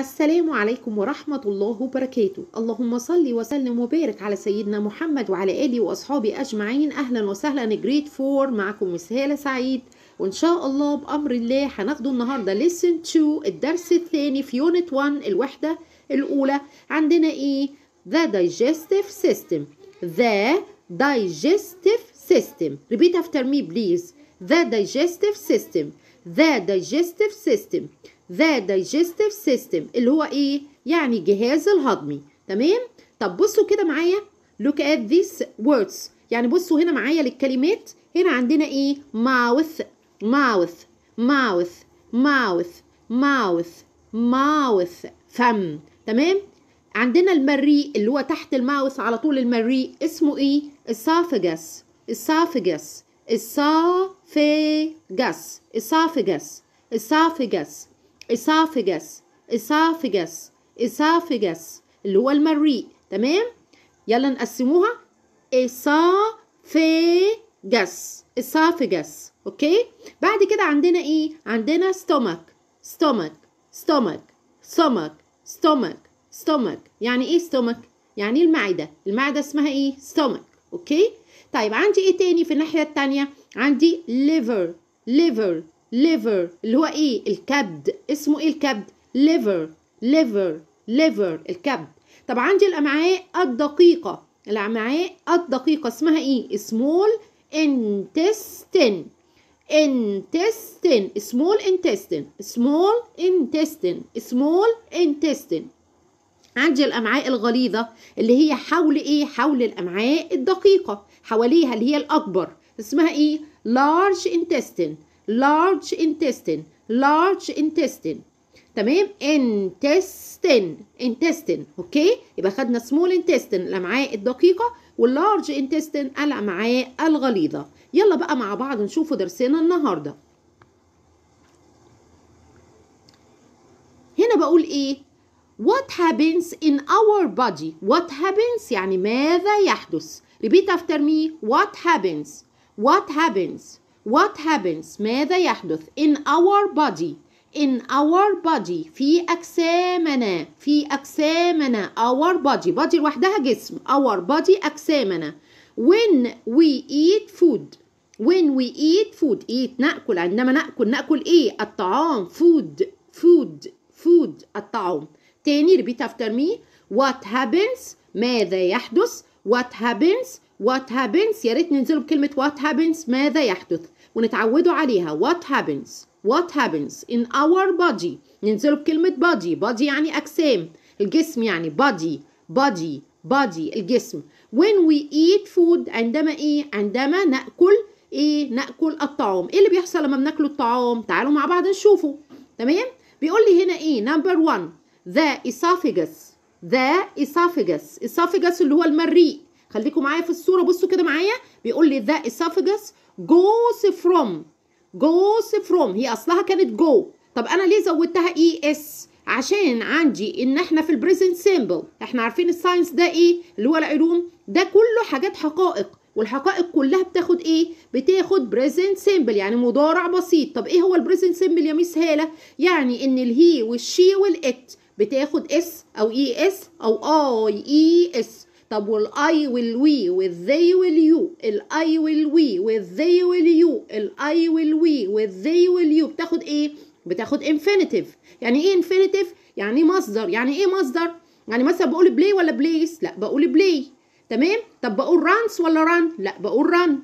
السلام عليكم ورحمة الله وبركاته اللهم صل وسلم وبارك على سيدنا محمد وعلى آله وأصحابه أجمعين أهلا وسهلا جريد فور معكم مسهالة سعيد وإن شاء الله بأمر الله هناخده النهاردة لسن 2 الدرس الثاني في يونت 1 الوحدة الأولى عندنا إيه The digestive system The digestive system repeat after me please The digestive system The digestive system the digestive system اللي هو ايه يعني الجهاز الهضمي تمام طب بصوا كده معايا look at these words يعني بصوا هنا معايا للكلمات هنا عندنا ايه mouth mouth mouth mouth mouth mouth فم تمام عندنا المريء اللي هو تحت الماوس على طول المريء اسمه ايه esophagus esophagus esophagus esophagus esophagus اسافجس اسافجس اسافجس اللي هو المريء تمام يلا نقسموها اسافجس اسافجس اوكي بعد كده عندنا ايه عندنا stomach stomach stomach stomach stomach stomach يعني ايه stomach يعني المعده المعده اسمها ايه stomach اوكي طيب عندي ايه تاني في الناحيه التانية عندي liver liver ليفر اللي هو ايه الكبد اسمه ايه الكبد ليفر ليفر ليفر الكبد طب عندي الامعاء الدقيقه الامعاء الدقيقه اسمها ايه small انتستين intestine small intestine small intestine small intestine عندي الامعاء الغليظه اللي هي حول ايه حول الامعاء الدقيقه حواليها اللي هي الاكبر اسمها ايه large intestine large intestine large intestine تمام intestine intestine اوكي يبقى خدنا small intestine الامعاء الدقيقه واللارج انتستين الامعاء الغليظه يلا بقى مع بعض نشوفوا درسنا النهارده هنا بقول ايه what happens in our body what happens يعني ماذا يحدث repeat after me what happens what happens what happens ماذا يحدث in our body in our body في أجسامنا في أجسامنا our body body لوحدها جسم our body أجسامنا when we eat food when we eat food eat نأكل عندما نأكل نأكل إيه الطعام food food food الطعام تاني repeat after me what happens ماذا يحدث what happens what happens يا ريت ننزل بكلمة what happens ماذا يحدث ونتعودوا عليها what happens what happens in our body ننزلوا بكلمة body body يعني أجسام الجسم يعني body body body الجسم when we eat food عندما إيه عندما نأكل إيه نأكل الطعام إيه اللي بيحصل لما بناكل الطعام تعالوا مع بعض نشوفه تمام بيقول لي هنا إيه number one the esophagus the esophagus esophagus اللي هو المريء خليكم معايا في الصوره بصوا كده معايا بيقول لي ذا اسافجس جوز فروم جوز فروم هي اصلها كانت جو طب انا ليه زودتها اي e اس عشان عندي ان احنا في البريزنت سيمبل احنا عارفين الساينس ده ايه اللي هو العلوم ده كله حاجات حقائق والحقائق كلها بتاخد ايه بتاخد بريزنت سيمبل يعني مضارع بسيط طب ايه هو البريزنت سيمبل يا ميس هاله يعني ان الهي والشي والات بتاخد اس او اي e اس او اي اي اس طب والاي والوي والذي واليو الاي والوي والذي واليو الاي والوي والذي واليو بتاخد ايه بتاخد انفينيتيف يعني ايه انفينيتيف يعني ايه مصدر يعني ايه مصدر يعني مثلا بقول بلاي ولا بليس لا بقول بلاي تمام طب بقول رانس ولا ران لا بقول ران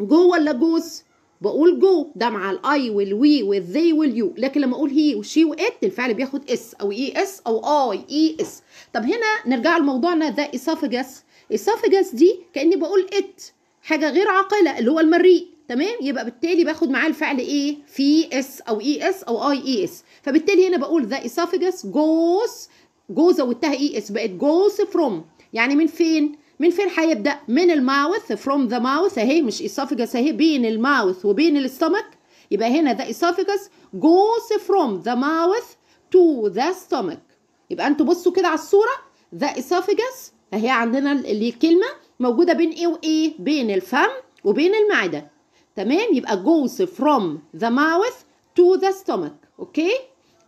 جو ولا جوز بقول جو ده مع الاي والوي والذي واليو لكن لما اقول هي وشي وات الفعل بياخد اس او اي e اس او اي اي اس طب هنا نرجع لموضوعنا ذا اسافجس اسافجس دي كاني بقول ات حاجه غير عاقله اللي هو المريء تمام يبقى بالتالي باخد معاه الفعل ايه في اس او اي e اس او اي اي اس فبالتالي هنا بقول ذا اسافجس جوز جوزه والتها اي اس بقت جوز فروم يعني من فين من فين هيبدا من الماوث فروم ذا ماوث اهي مش اسوفيجس اهي بين الماوث وبين الاستمك يبقى هنا ذا اسوفيجس جوز فروم ذا ماوث تو ذا ستمك يبقى انتوا بصوا كده على الصوره ذا اسوفيجس اهي عندنا الكلمه موجوده بين ايه وايه بين الفم وبين المعده تمام يبقى جوز فروم ذا ماوث تو ذا ستمك اوكي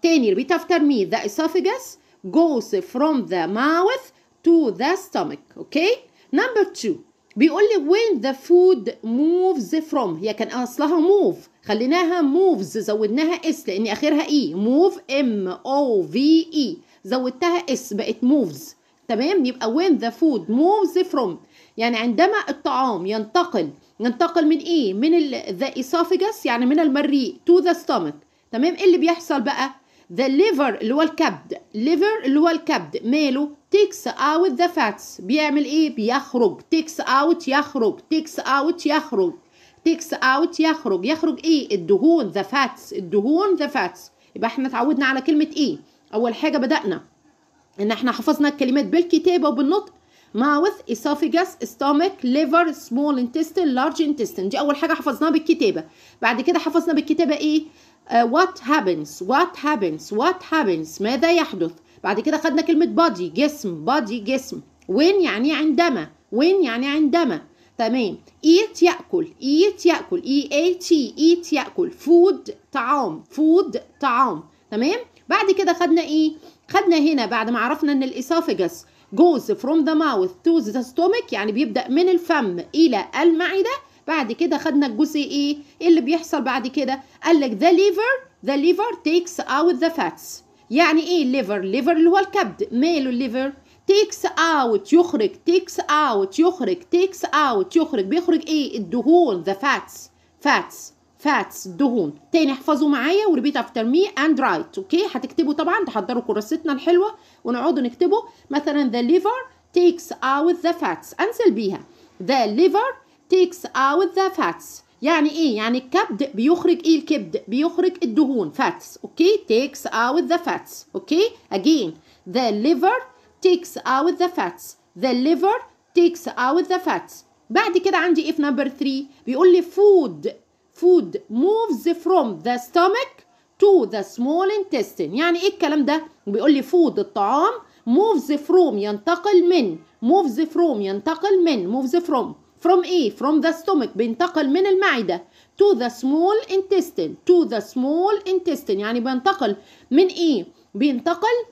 تاني ريبيت افتر مي ذا اسوفيجس goes from the mouth to the stomach okay number two بيقول لي when the food moves from هي كان اصلها move خليناها moves زودناها s لان اخرها e move m o v e زودتها s بقت moves تمام يبقى when the food moves from يعني عندما الطعام ينتقل ينتقل من ايه من ال the esophagus يعني من المريء to the stomach تمام ايه اللي بيحصل بقى the liver اللي هو الكبد liver اللي هو الكبد ماله takes out the fats بيعمل ايه بيخرج takes out يخرج takes out يخرج takes out يخرج يخرج ايه الدهون the fats الدهون the fats يبقى احنا اتعودنا على كلمة ايه اول حاجة بدأنا ان احنا حفظنا الكلمات بالكتابة وبالنطق mouth esophagus stomach liver small intestine large intestine دي اول حاجة حفظناها بالكتابة بعد كده حفظنا بالكتابة ايه uh, what happens what happens what happens ماذا يحدث بعد كده خدنا كلمه بادي جسم بادي جسم وين يعني عندما وين يعني عندما تمام ايت ياكل ايت ياكل اي اي تي ايت ياكل فود طعام فود طعام تمام بعد كده خدنا ايه خدنا هنا بعد ما عرفنا ان الاسوفجس goes from the mouth to the stomach يعني بيبدا من الفم الى المعده بعد كده خدنا الجزء ايه اللي بيحصل بعد كده قال لك the liver the liver takes out the fats يعني ايه ليفر ليفر اللي هو الكبد ماله الليفر تيكس اوت يخرج تيكس اوت يخرج تيكس اوت يخرج بيخرج ايه الدهون ذا فاتس فاتس فاتس دهون تاني احفظوا معايا وريبيت افتر مي اند رايت اوكي هتكتبوا طبعا تحضروا كراستنا الحلوه ونقعد نكتبه مثلا ذا ليفر تيكس اوت ذا فاتس انزل بيها ذا ليفر تيكس اوت ذا فاتس يعني ايه يعني الكبد بيخرج ايه الكبد بيخرج الدهون fats اوكي takes out the fats اوكي again the liver takes out the fats the liver takes out the fats بعد كده عندي ايه في نمبر 3 بيقول لي food food moves from the stomach to the small intestine يعني ايه الكلام ده بيقول لي food الطعام moves from ينتقل من moves from ينتقل من moves from from ايه from the stomach بينتقل من المعدة to the small intestine to the small intestine يعني بينتقل من ايه بينتقل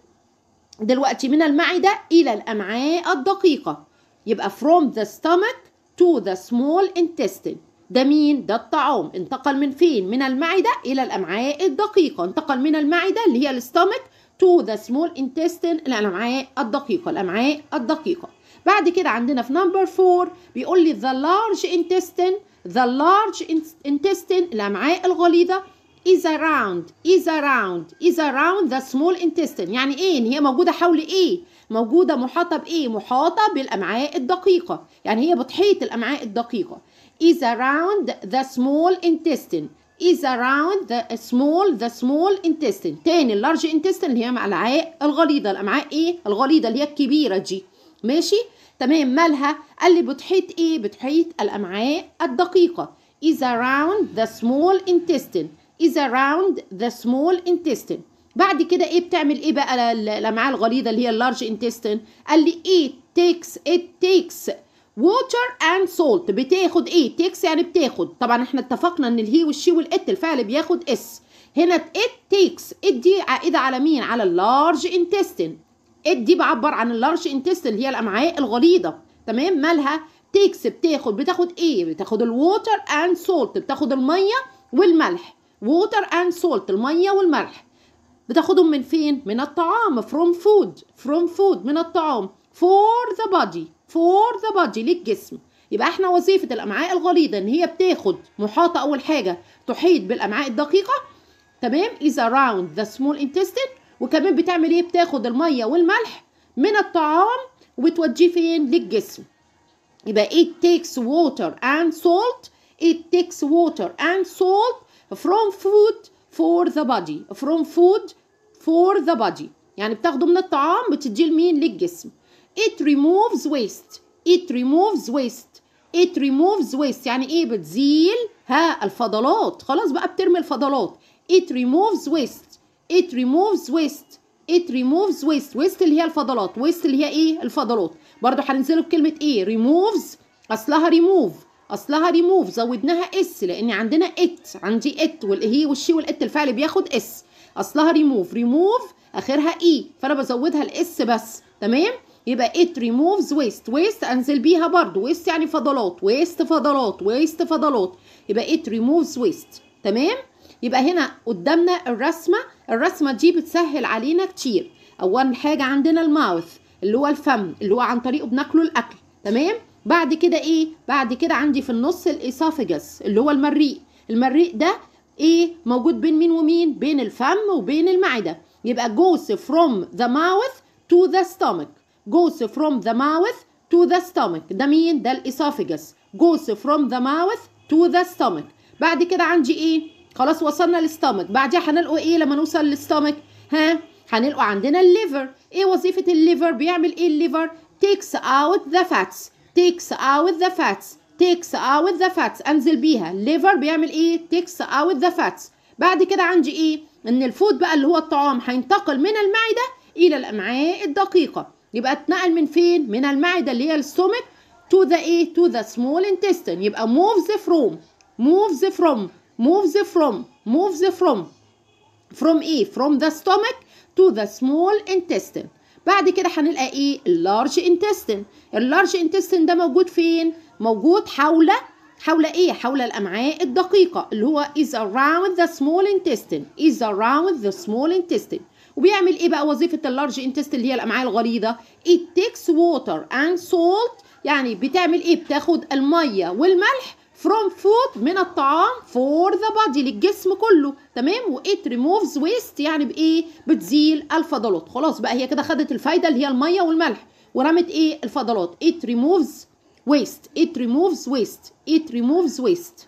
دلوقتي من المعدة إلى الأمعاء الدقيقة يبقى from the stomach to the small intestine ده مين؟ ده الطعام انتقل من فين؟ من المعدة إلى الأمعاء الدقيقة انتقل من المعدة اللي هي الستومك to the small intestine الأمعاء الدقيقة الأمعاء الدقيقة بعد كده عندنا في نمبر 4 بيقول لي the large intestine the large intestine الامعاء الغليظه is around is around is around the small intestine يعني ايه ان هي موجوده حول ايه موجوده محاطه بايه محاطه بالامعاء الدقيقه يعني هي بتحيط الامعاء الدقيقه is around the small intestine is around the small the small intestine تاني اللارج intestine اللي هي الامعاء الغليظه الامعاء ايه الغليظه اللي هي الكبيره دي ماشي تمام مالها قال لي بتحيط ايه بتحيط الامعاء الدقيقه is around the small intestine is around the small intestine بعد كده ايه بتعمل ايه بقى الامعاء الغليظه اللي هي اللارج انتستين قال لي ايه takes it takes water and salt بتاخد ايه takes يعني بتاخد طبعا احنا اتفقنا ان الهي والشي والات الفعل بياخد اس هنا it takes ات دي عائده على مين على اللارج انتستين ات دي بعبر عن اللارج انتستين اللي هي الامعاء الغليظه تمام مالها تيكس بتاخد بتاخد ايه بتاخد الووتر اند سولت بتاخد الميه والملح ووتر اند سولت الميه والملح بتاخدهم من فين من الطعام فروم فود فروم فود من الطعام فور ذا body فور ذا body للجسم يبقى احنا وظيفة الأمعاء الغليظة إن هي بتاخد محاطة أول حاجة تحيط بالأمعاء الدقيقة تمام اذا راوند ذا سمول انتستين وكمان بتعمل ايه بتاخد الميه والملح من الطعام وبتوديه فين للجسم يبقى it takes water and salt it takes water and salt from food for the body from food for the body يعني بتاخده من الطعام بتديه لمين للجسم it removes waste it removes waste it removes waste يعني ايه بتزيل ها الفضلات خلاص بقى بترمي الفضلات it removes waste it removes waste it removes waste waste اللي هي الفضلات waste اللي هي ايه الفضلات برضو هننزله بكلمه ايه removes اصلها remove اصلها ريموف زودناها اس لان عندنا ات عندي ات والهي والشي والات الفعل بياخد اس اصلها ريموف ريموف اخرها اي e. فانا بزودها الاس بس تمام يبقى ات ريموفز ويست ويست انزل بيها برضو ويست يعني فضلات ويست فضلات ويست فضلات يبقى ات ريموفز ويست تمام يبقى هنا قدامنا الرسمه الرسمة دي بتسهل علينا كتير أول حاجة عندنا الماوث اللي هو الفم اللي هو عن طريقه بناكله الأكل تمام بعد كده إيه بعد كده عندي في النص الإيسافجس اللي هو المريء المريء ده إيه موجود بين مين ومين بين الفم وبين المعدة يبقى goes from the mouth to the stomach goes from the mouth to the stomach ده مين ده الإيسافجس goes from the mouth to the stomach بعد كده عندي إيه خلاص وصلنا للستامك بعدها هنلقوا ايه لما نوصل للستامك ها هنلقوا عندنا الليفر ايه وظيفه الليفر بيعمل ايه الليفر takes out the fats takes out the fats takes out the fats انزل بيها الليفر بيعمل ايه takes out the fats بعد كده عندي ايه ان الفود بقى اللي هو الطعام هينتقل من المعده الى الامعاء الدقيقه يبقى اتنقل من فين من المعده اللي هي الستومك to the ايه to the small intestine يبقى moves from moves from moves from moves from from ايه from the stomach to the small intestine بعد كده هنلقى ايه اللارج انتستين اللارج انتستين ده موجود فين موجود حول حول ايه حول الامعاء الدقيقه اللي هو is around the small intestine is around the small intestine وبيعمل ايه بقى وظيفه اللارج انتستين اللي هي الامعاء الغليظه it takes water and salt يعني بتعمل ايه بتاخد الميه والملح from food من الطعام for the body للجسم كله تمام و it removes waste يعني بايه بتزيل الفضلات خلاص بقى هي كده خدت الفايده اللي هي الميه والملح ورمت ايه الفضلات it removes waste it removes waste it removes waste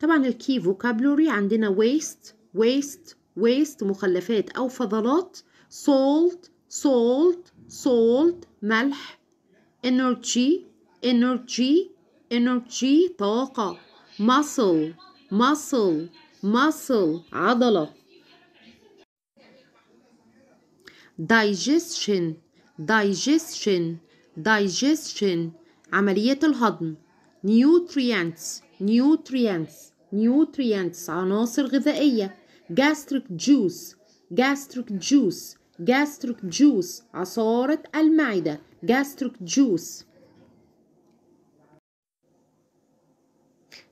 طبعا الكي فوكابلوري عندنا waste waste waste مخلفات او فضلات salt salt salt ملح energy energy energy طاقة muscle muscle muscle عضلة digestion digestion digestion عملية الهضم nutrients nutrients nutrients عناصر غذائية gastric juice gastric juice gastric juice عصارة المعدة gastric juice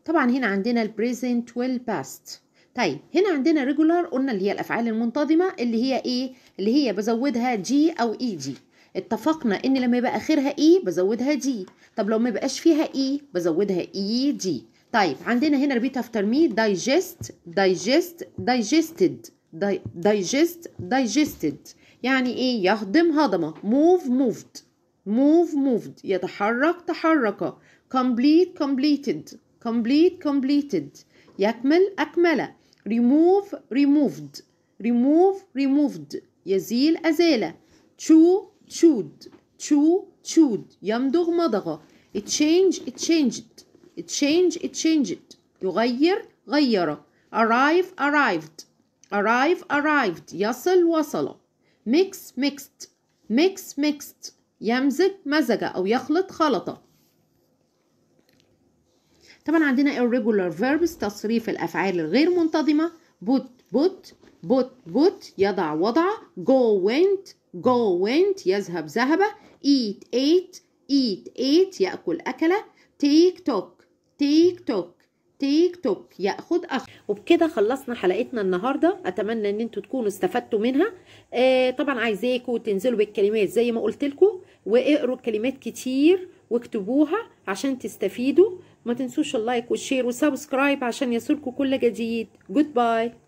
طبعا هنا عندنا البريزنت والباست طيب هنا عندنا ريجولار قلنا اللي هي الافعال المنتظمه اللي هي ايه اللي هي بزودها جي او اي e جي اتفقنا ان لما يبقى اخرها اي e بزودها جي طب لو ما يبقاش فيها اي e بزودها اي جي طيب عندنا هنا ريبيت افتر مي دايجست دايجست دايجستد دايجست دايجستد يعني ايه يهضم هضمه موف موفد موف موفد يتحرك تحرك complete completed complete completed يكمل أكمل remove removed remove removed يزيل أزالة chew chewed chew chewed يمضغ مضغ it change it changed it change it changed يغير غير arrive arrived arrive arrived يصل وصل mix mixed mix mixed يمزج مزج أو يخلط خلطة طبعا عندنا irregular verbs تصريف الأفعال الغير منتظمة بوت بوت بوت بوت يضع وضع go went go went يذهب ذهب eat ate eat ate يأكل أكلة take took take took تيك توك ياخد اخ وبكده خلصنا حلقتنا النهارده اتمنى ان انتوا تكونوا استفدتوا منها آه طبعا عايزاكم تنزلوا بالكلمات زي ما قلت لكم واقروا الكلمات كتير واكتبوها عشان تستفيدوا ما تنسوش اللايك والشير والسبسكرايب عشان يصلكوا كل جديد جود باي